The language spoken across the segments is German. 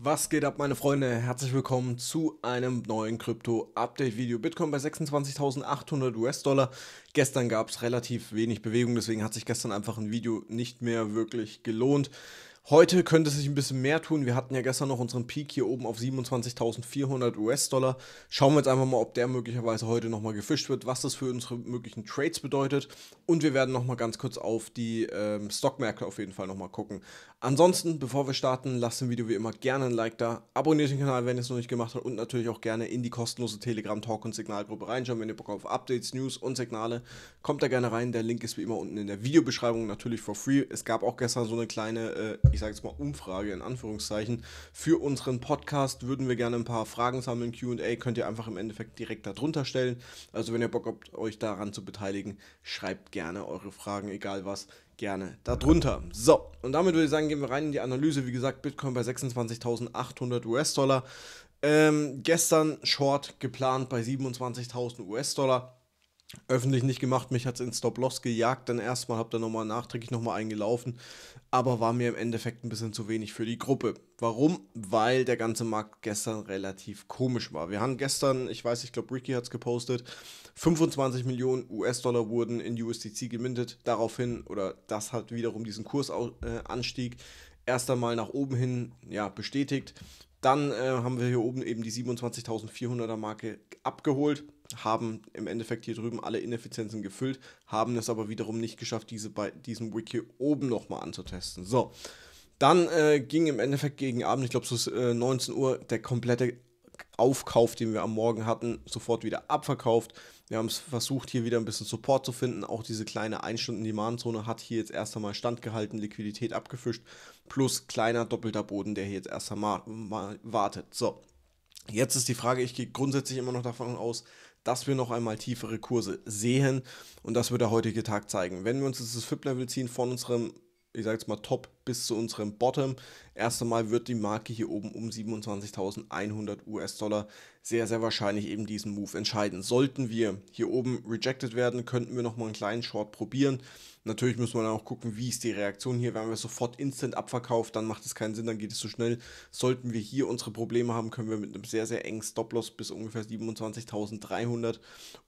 Was geht ab, meine Freunde? Herzlich willkommen zu einem neuen Krypto-Update-Video. Bitcoin bei 26.800 US-Dollar. Gestern gab es relativ wenig Bewegung, deswegen hat sich gestern einfach ein Video nicht mehr wirklich gelohnt. Heute könnte sich ein bisschen mehr tun. Wir hatten ja gestern noch unseren Peak hier oben auf 27.400 US-Dollar. Schauen wir jetzt einfach mal, ob der möglicherweise heute nochmal gefischt wird, was das für unsere möglichen Trades bedeutet. Und wir werden nochmal ganz kurz auf die ähm, Stockmärkte auf jeden Fall nochmal gucken. Ansonsten, bevor wir starten, lasst dem Video wie immer gerne ein Like da. Abonniert den Kanal, wenn ihr es noch nicht gemacht habt. Und natürlich auch gerne in die kostenlose Telegram-Talk- und Signalgruppe reinschauen, wenn ihr Bock auf Updates, News und Signale. Kommt da gerne rein. Der Link ist wie immer unten in der Videobeschreibung natürlich for free. Es gab auch gestern so eine kleine... Äh, ich sage jetzt mal Umfrage in Anführungszeichen, für unseren Podcast würden wir gerne ein paar Fragen sammeln, QA könnt ihr einfach im Endeffekt direkt darunter stellen. Also wenn ihr Bock habt, euch daran zu beteiligen, schreibt gerne eure Fragen, egal was, gerne darunter. So, und damit würde ich sagen, gehen wir rein in die Analyse. Wie gesagt, Bitcoin bei 26.800 US-Dollar. Ähm, gestern Short geplant bei 27.000 US-Dollar öffentlich nicht gemacht. Mich hat es in Stop-Loss gejagt, dann erstmal, habe dann nochmal nachträglich nochmal eingelaufen, aber war mir im Endeffekt ein bisschen zu wenig für die Gruppe. Warum? Weil der ganze Markt gestern relativ komisch war. Wir haben gestern, ich weiß, ich glaube, Ricky hat es gepostet, 25 Millionen US-Dollar wurden in USDC gemintet. Daraufhin, oder das hat wiederum diesen Kursanstieg äh, erst einmal nach oben hin ja, bestätigt. Dann äh, haben wir hier oben eben die 27.400er Marke abgeholt haben im Endeffekt hier drüben alle Ineffizienzen gefüllt, haben es aber wiederum nicht geschafft, diese bei diesem Wiki oben nochmal anzutesten. So, dann äh, ging im Endeffekt gegen Abend, ich glaube so ist, äh, 19 Uhr, der komplette Aufkauf, den wir am Morgen hatten, sofort wieder abverkauft. Wir haben es versucht, hier wieder ein bisschen Support zu finden. Auch diese kleine 1-Stunden-Demand-Zone hat hier jetzt erst einmal standgehalten, Liquidität abgefischt, plus kleiner doppelter Boden, der hier jetzt erst einmal wartet. So, jetzt ist die Frage, ich gehe grundsätzlich immer noch davon aus, dass wir noch einmal tiefere Kurse sehen und das wird der heutige Tag zeigen. Wenn wir uns das FIP-Level ziehen von unserem, ich sage jetzt mal, Top bis zu unserem Bottom. Erst einmal wird die Marke hier oben um 27.100 US-Dollar sehr, sehr wahrscheinlich eben diesen Move entscheiden. Sollten wir hier oben rejected werden, könnten wir nochmal einen kleinen Short probieren. Natürlich müssen wir dann auch gucken, wie ist die Reaktion hier. Wenn wir sofort instant abverkauft, dann macht es keinen Sinn, dann geht es zu so schnell. Sollten wir hier unsere Probleme haben, können wir mit einem sehr, sehr engen Stop-Loss bis ungefähr 27.300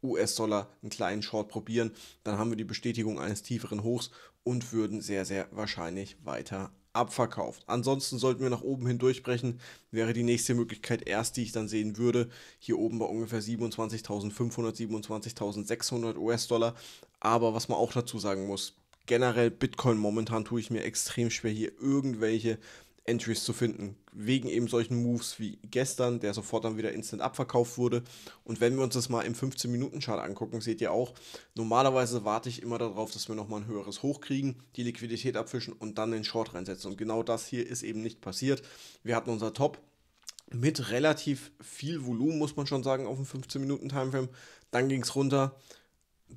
US-Dollar einen kleinen Short probieren. Dann haben wir die Bestätigung eines tieferen Hochs und würden sehr, sehr wahrscheinlich weiter weiter abverkauft. Ansonsten sollten wir nach oben hindurchbrechen, wäre die nächste Möglichkeit erst, die ich dann sehen würde, hier oben bei ungefähr 27.500, 27.600 US-Dollar. Aber was man auch dazu sagen muss, generell Bitcoin momentan tue ich mir extrem schwer, hier irgendwelche Entries zu finden. Wegen eben solchen Moves wie gestern, der sofort dann wieder instant abverkauft wurde. Und wenn wir uns das mal im 15-Minuten-Chart angucken, seht ihr auch, normalerweise warte ich immer darauf, dass wir nochmal ein höheres Hoch kriegen, die Liquidität abfischen und dann den Short reinsetzen. Und genau das hier ist eben nicht passiert. Wir hatten unser Top mit relativ viel Volumen, muss man schon sagen, auf dem 15-Minuten-Timeframe. Dann ging es runter.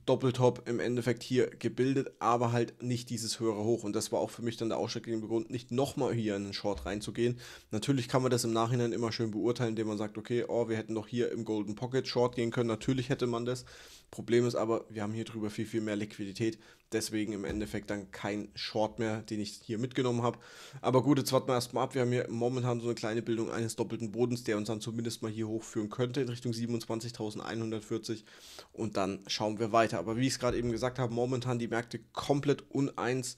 Doppeltop im Endeffekt hier gebildet, aber halt nicht dieses höhere Hoch. Und das war auch für mich dann der ausschlaggebende Grund, nicht nochmal hier in den Short reinzugehen. Natürlich kann man das im Nachhinein immer schön beurteilen, indem man sagt, okay, oh, wir hätten doch hier im Golden Pocket Short gehen können. Natürlich hätte man das. Problem ist aber, wir haben hier drüber viel, viel mehr Liquidität. Deswegen im Endeffekt dann kein Short mehr, den ich hier mitgenommen habe. Aber gut, jetzt warten wir erstmal ab. Wir haben hier momentan so eine kleine Bildung eines doppelten Bodens, der uns dann zumindest mal hier hochführen könnte in Richtung 27.140. Und dann schauen wir weiter weiter. Aber wie ich es gerade eben gesagt habe, momentan die Märkte komplett uneins.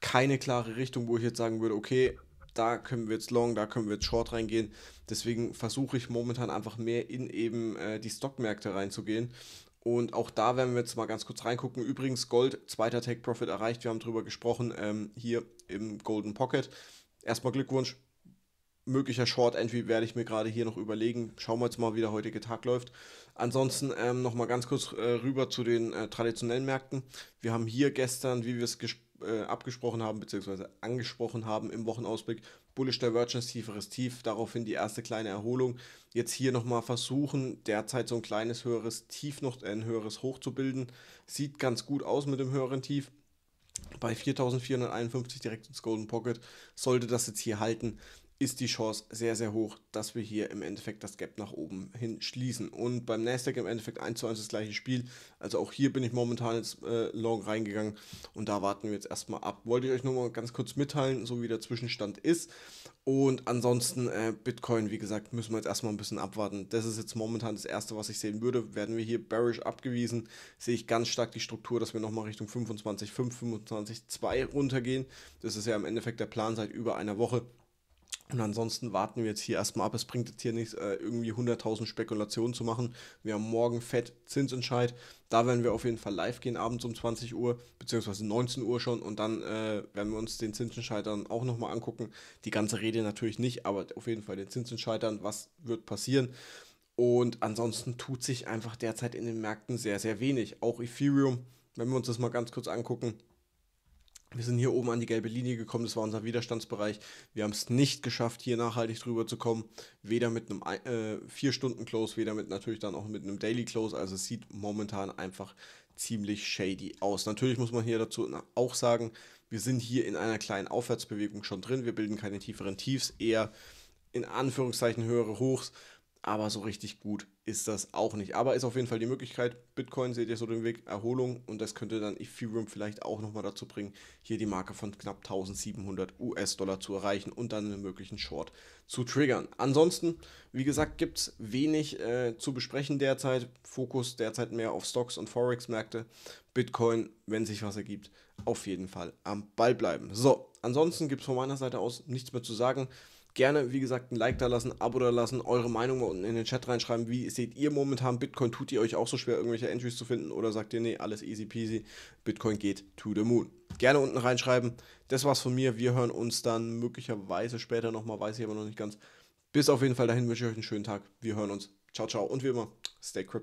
Keine klare Richtung, wo ich jetzt sagen würde, okay, da können wir jetzt long, da können wir jetzt short reingehen. Deswegen versuche ich momentan einfach mehr in eben äh, die Stockmärkte reinzugehen. Und auch da werden wir jetzt mal ganz kurz reingucken. Übrigens, Gold, zweiter Take Profit erreicht. Wir haben drüber gesprochen, ähm, hier im Golden Pocket. Erstmal Glückwunsch, möglicher Short-Entry werde ich mir gerade hier noch überlegen. Schauen wir jetzt mal, wie der heutige Tag läuft. Ansonsten ähm, nochmal ganz kurz äh, rüber zu den äh, traditionellen Märkten. Wir haben hier gestern, wie wir es äh, abgesprochen haben, beziehungsweise angesprochen haben im Wochenausblick, Bullish Divergence, tieferes Tief, daraufhin die erste kleine Erholung. Jetzt hier nochmal versuchen, derzeit so ein kleines höheres Tief noch, äh, ein höheres Hoch zu bilden. Sieht ganz gut aus mit dem höheren Tief bei 4451 direkt ins Golden Pocket. Sollte das jetzt hier halten, ist die Chance sehr, sehr hoch, dass wir hier im Endeffekt das Gap nach oben hin schließen. Und beim Nasdaq im Endeffekt 1 zu 1 das gleiche Spiel. Also auch hier bin ich momentan jetzt äh, long reingegangen und da warten wir jetzt erstmal ab. Wollte ich euch nur mal ganz kurz mitteilen, so wie der Zwischenstand ist. Und ansonsten äh, Bitcoin, wie gesagt, müssen wir jetzt erstmal ein bisschen abwarten. Das ist jetzt momentan das Erste, was ich sehen würde. Werden wir hier bearish abgewiesen, sehe ich ganz stark die Struktur, dass wir nochmal Richtung 25,5, 25,2 runtergehen. Das ist ja im Endeffekt der Plan seit über einer Woche. Und ansonsten warten wir jetzt hier erstmal ab. Es bringt jetzt hier nichts, äh, irgendwie 100.000 Spekulationen zu machen. Wir haben morgen Fett Zinsentscheid. Da werden wir auf jeden Fall live gehen, abends um 20 Uhr, beziehungsweise 19 Uhr schon. Und dann äh, werden wir uns den Zinsentscheid dann auch nochmal angucken. Die ganze Rede natürlich nicht, aber auf jeden Fall den Zinsentscheid dann. Was wird passieren? Und ansonsten tut sich einfach derzeit in den Märkten sehr, sehr wenig. Auch Ethereum, wenn wir uns das mal ganz kurz angucken wir sind hier oben an die gelbe Linie gekommen, das war unser Widerstandsbereich. Wir haben es nicht geschafft, hier nachhaltig drüber zu kommen. Weder mit einem 4-Stunden-Close, äh, weder mit natürlich dann auch mit einem Daily-Close. Also es sieht momentan einfach ziemlich shady aus. Natürlich muss man hier dazu auch sagen, wir sind hier in einer kleinen Aufwärtsbewegung schon drin. Wir bilden keine tieferen Tiefs, eher in Anführungszeichen höhere Hochs aber so richtig gut ist das auch nicht. Aber ist auf jeden Fall die Möglichkeit. Bitcoin seht ihr so den Weg Erholung und das könnte dann Ethereum vielleicht auch nochmal dazu bringen, hier die Marke von knapp 1700 US-Dollar zu erreichen und dann einen möglichen Short zu triggern. Ansonsten, wie gesagt, gibt es wenig äh, zu besprechen derzeit. Fokus derzeit mehr auf Stocks und Forex-Märkte. Bitcoin, wenn sich was ergibt, auf jeden Fall am Ball bleiben. So, ansonsten gibt es von meiner Seite aus nichts mehr zu sagen. Gerne, wie gesagt, ein Like da lassen, ein Abo da lassen, eure Meinung unten in den Chat reinschreiben. Wie seht ihr momentan Bitcoin? Tut ihr euch auch so schwer, irgendwelche Entries zu finden? Oder sagt ihr, nee, alles easy peasy, Bitcoin geht to the moon? Gerne unten reinschreiben. Das war's von mir. Wir hören uns dann möglicherweise später nochmal, weiß ich aber noch nicht ganz. Bis auf jeden Fall dahin wünsche ich euch einen schönen Tag. Wir hören uns. Ciao, ciao. Und wie immer, stay crypto.